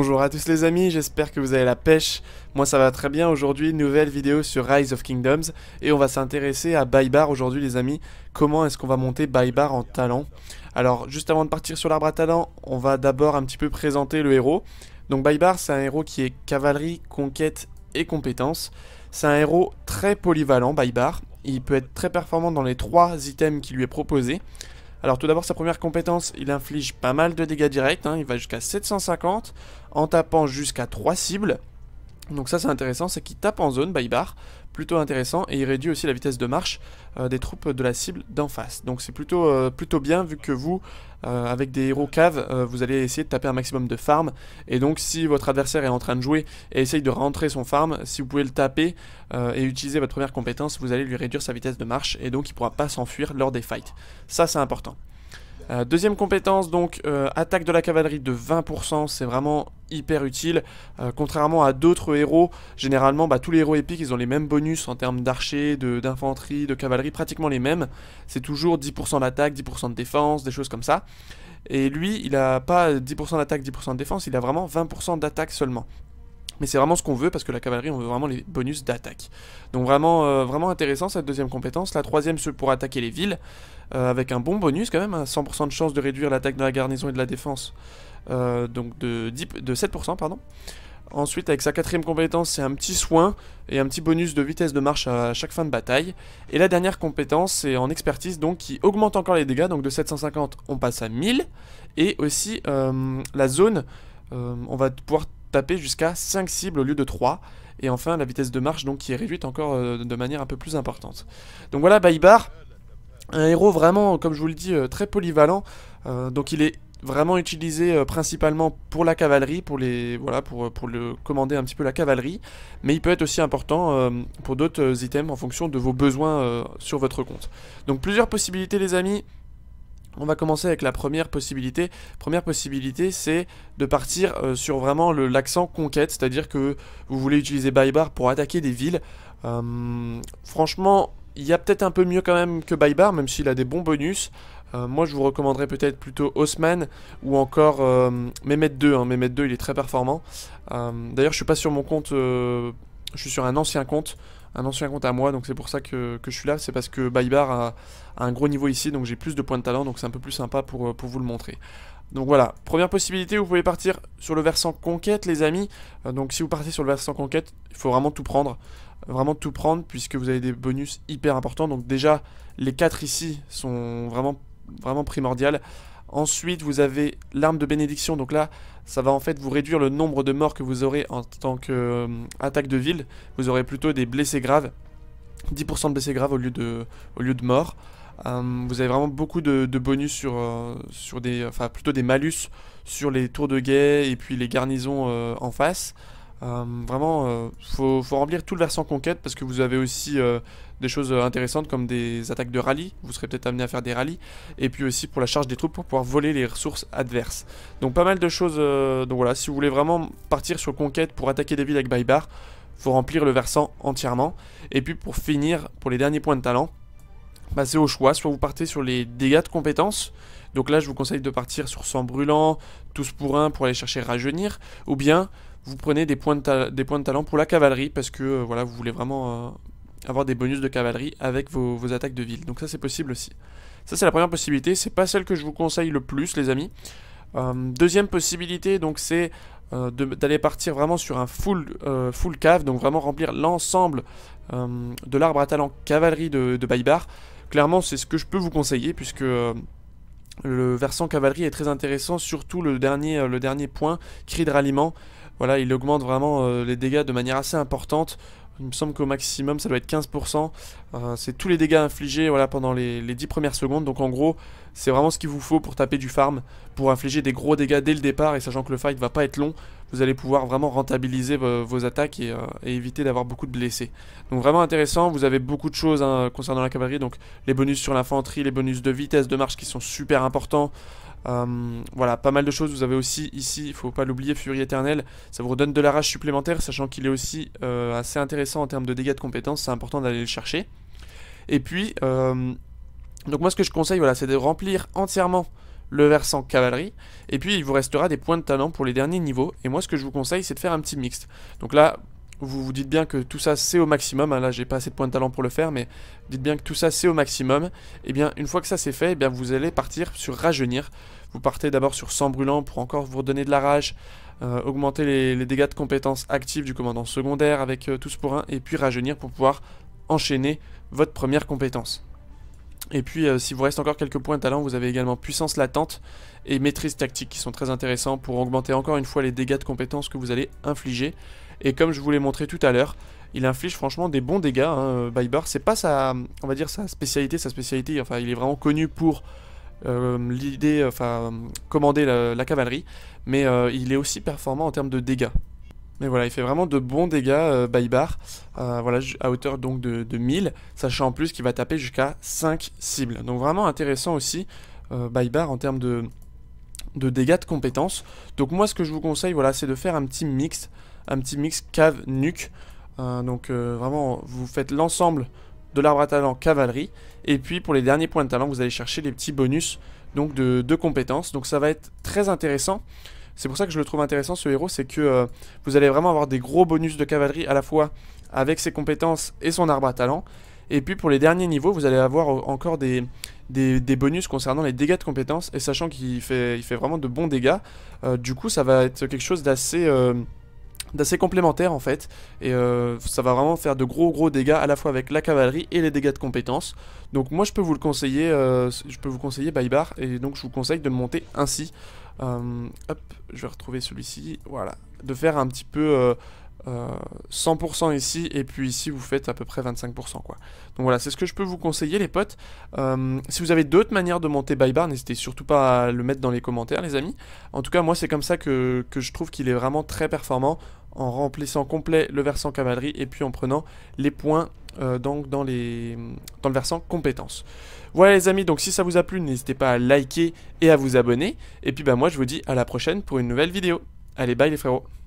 Bonjour à tous les amis, j'espère que vous avez la pêche. Moi ça va très bien aujourd'hui, nouvelle vidéo sur Rise of Kingdoms et on va s'intéresser à Baybar aujourd'hui les amis. Comment est-ce qu'on va monter Baybar en talent Alors juste avant de partir sur l'arbre à talent, on va d'abord un petit peu présenter le héros. Donc Baybar c'est un héros qui est cavalerie, conquête et compétence. C'est un héros très polyvalent Baybar, il peut être très performant dans les trois items qui lui est proposé. Alors tout d'abord sa première compétence, il inflige pas mal de dégâts directs, hein. il va jusqu'à 750 en tapant jusqu'à 3 cibles. Donc ça c'est intéressant, c'est qu'il tape en zone, by bar, plutôt intéressant, et il réduit aussi la vitesse de marche euh, des troupes de la cible d'en face. Donc c'est plutôt, euh, plutôt bien vu que vous, euh, avec des héros caves, vous allez essayer de taper un maximum de farm, et donc si votre adversaire est en train de jouer et essaye de rentrer son farm, si vous pouvez le taper et utiliser votre première compétence, vous allez lui réduire sa vitesse de marche, et donc il ne pourra pas s'enfuir lors des fights. Ça c'est important. Euh, deuxième compétence, donc euh, attaque de la cavalerie de 20%, c'est vraiment hyper utile. Euh, contrairement à d'autres héros, généralement bah, tous les héros épiques ils ont les mêmes bonus en termes d'archers, d'infanterie, de, de, cavalerie, pratiquement les mêmes. C'est toujours 10% d'attaque, 10% de défense, des choses comme ça. Et lui, il a pas 10% d'attaque, 10% de défense, il a vraiment 20% d'attaque seulement. Mais c'est vraiment ce qu'on veut parce que la cavalerie, on veut vraiment les bonus d'attaque. Donc vraiment, euh, vraiment intéressant cette deuxième compétence. La troisième, c'est pour attaquer les villes, euh, avec un bon bonus quand même, 100% hein. de chance de réduire l'attaque de la garnison et de la défense, euh, donc de, 7%, pardon. Ensuite, avec sa quatrième compétence, c'est un petit soin et un petit bonus de vitesse de marche à chaque fin de bataille. Et la dernière compétence, c'est en expertise, donc qui augmente encore les dégâts. Donc de 750, on passe à 1000. Et aussi, la zone, on va pouvoir taper jusqu'à 5 cibles au lieu de 3. Et enfin la vitesse de marche donc qui est réduite encore euh, de manière un peu plus importante. Donc voilà Baibar, un héros vraiment comme je vous le dis euh, très polyvalent. Euh, donc il est vraiment utilisé principalement pour la cavalerie, pour les voilà pour le commander un petit peu la cavalerie. Mais il peut être aussi important pour d'autres items en fonction de vos besoins sur votre compte. Donc plusieurs possibilités les amis. On va commencer avec la première possibilité. Première possibilité, c'est de partir euh, sur vraiment l'accent conquête, c'est-à-dire que vous voulez utiliser Baybar pour attaquer des villes. Euh, franchement, il y a peut-être un peu mieux quand même que Baybar, même s'il a des bons bonus. Euh, moi, je vous recommanderais peut-être plutôt Haussmann ou encore Mehmet 2. Hein. Mehmet 2, il est très performant. D'ailleurs, je suis pas sur mon compte, je suis sur un ancien compte un ancien compte à moi, donc c'est pour ça que, je suis là, c'est parce que Baybar a, un gros niveau ici, donc j'ai plus de points de talent, donc c'est un peu plus sympa pour, euh, pour vous le montrer. Donc voilà, première possibilité, vous pouvez partir sur le versant conquête les amis, euh, donc si vous partez sur le versant conquête, il faut vraiment tout prendre, vraiment tout prendre, puisque vous avez des bonus hyper importants, donc déjà, les 4 ici sont vraiment, vraiment primordiales, Ensuite, vous avez l'arme de bénédiction. Donc là, ça va en fait vous réduire le nombre de morts que vous aurez en tant qu'attaque euh, de ville. Vous aurez plutôt des blessés graves. 10% de blessés graves au lieu de, au lieu de morts. Euh, vous avez vraiment beaucoup de, bonus sur, euh, sur des... Enfin, plutôt des malus sur les tours de guet et puis les garnisons en face. Euh, vraiment, euh, faut, remplir tout le versant conquête parce que vous avez aussi euh, des choses intéressantes comme des attaques de rallye. Vous serez peut-être amené à faire des rallyes et puis aussi pour la charge des troupes pour pouvoir voler les ressources adverses. Donc pas mal de choses. donc voilà, si vous voulez vraiment partir sur conquête pour attaquer des villes avec Baybar, faut remplir le versant entièrement. Et puis pour finir, pour les derniers points de talent, Passez au choix. Soit vous partez sur les dégâts de compétences. Donc là, je vous conseille de partir sur sang brûlant, tous pour un pour aller chercher rajeunir, ou bien vous prenez des points de, des points talent pour la cavalerie parce que euh, voilà, vous voulez vraiment euh, avoir des bonus de cavalerie avec vos, attaques de ville. Donc ça c'est possible aussi. Ça c'est la première possibilité, c'est pas celle que je vous conseille le plus les amis. Euh, deuxième possibilité donc c'est d'aller partir vraiment sur un full, full cave, donc vraiment remplir l'ensemble de l'arbre à talent cavalerie de, de Baybar. Clairement c'est ce que je peux vous conseiller puisque le versant cavalerie est très intéressant, surtout le dernier, le dernier point, cri de ralliement, voilà, il augmente vraiment euh, les dégâts de manière assez importante. Il me semble qu'au maximum, ça doit être 15%. Euh, c'est tous les dégâts infligés voilà, pendant les, 10 premières secondes. Donc en gros, c'est vraiment ce qu'il vous faut pour taper du farm, pour infliger des gros dégâts dès le départ. Et sachant que le fight va pas être long, vous allez pouvoir vraiment rentabiliser euh, vos, attaques et, éviter d'avoir beaucoup de blessés. Donc vraiment intéressant, vous avez beaucoup de choses hein, concernant la cavalerie. Donc les bonus sur l'infanterie, les bonus de vitesse, de marche qui sont super importants. Euh, voilà, pas mal de choses. Vous avez aussi ici, il faut pas l'oublier, Furie Éternelle. Ça vous redonne de la rage supplémentaire, sachant qu'il est aussi euh, assez intéressant en termes de dégâts de compétences. C'est important d'aller le chercher. Et puis, euh, donc moi ce que je conseille, voilà, c'est de remplir entièrement le versant cavalerie. Et puis, il vous restera des points de talent pour les derniers niveaux. Et moi ce que je vous conseille, c'est de faire un petit mixte. Donc là, vous vous dites bien que tout ça c'est au maximum, hein, là j'ai pas assez de points de talent pour le faire, mais dites bien que tout ça c'est au maximum, et eh bien une fois que ça c'est fait, eh bien vous allez partir sur rajeunir, vous partez d'abord sur 100 brûlant pour encore vous redonner de la rage, euh, augmenter les, dégâts de compétences actives du commandant secondaire avec euh, tous pour un, et puis rajeunir pour pouvoir enchaîner votre première compétence. Et puis, s'il euh, si vous reste encore quelques points de talent, vous avez également puissance latente et maîtrise tactique qui sont très intéressants pour augmenter encore une fois les dégâts de compétences que vous allez infliger. Et comme je vous l'ai montré tout à l'heure, il inflige franchement des bons dégâts. Hein, euh, c'est pas sa, on va dire sa spécialité, sa spécialité. Enfin, il est vraiment connu pour euh, l'idée, enfin, commander la, cavalerie, mais il est aussi performant en termes de dégâts. Mais voilà, il fait vraiment de bons dégâts euh, euh voilà, à hauteur donc de, 1000, sachant en plus qu'il va taper jusqu'à 5 cibles. Donc vraiment intéressant aussi euh, en termes de, de dégâts de compétences. Donc moi ce que je vous conseille, voilà, c'est de faire un petit mix, un petit mix cave-nuque. Euh, donc euh, vraiment, vous faites l'ensemble de l'arbre à talent cavalerie, et puis pour les derniers points de talent, vous allez chercher les petits bonus donc de, de compétences. Donc ça va être très intéressant. C'est pour ça que je le trouve intéressant ce héros, c'est que euh, vous allez vraiment avoir des gros bonus de cavalerie à la fois avec ses compétences et son arbre à talent. Et puis pour les derniers niveaux, vous allez avoir encore des, des, bonus concernant les dégâts de compétences. Et sachant qu'il fait, il fait vraiment de bons dégâts, euh, du coup ça va être quelque chose d'assez... Euh, d'assez complémentaire en fait et ça va vraiment faire de gros gros dégâts à la fois avec la cavalerie et les dégâts de compétences. donc moi je peux vous le conseiller je peux vous conseiller Baybar et donc je vous conseille de monter ainsi euh, hop, je vais retrouver celui-ci. Voilà. De faire un petit peu 100% euh, euh, ici, et puis ici, vous faites à peu près 25%. Quoi. Donc voilà, c'est ce que je peux vous conseiller, les potes. si vous avez d'autres manières de monter by n'hésitez surtout pas à le mettre dans les commentaires, les amis. En tout cas, moi, c'est comme ça que, que je trouve qu'il est vraiment très performant en remplissant complet le versant cavalerie et puis en prenant les points euh, donc dans, les, dans le versant compétences. Voilà les amis, donc si ça vous a plu, n'hésitez pas à liker et à vous abonner. Et puis bah moi je vous dis à la prochaine pour une nouvelle vidéo. Allez bye les frérots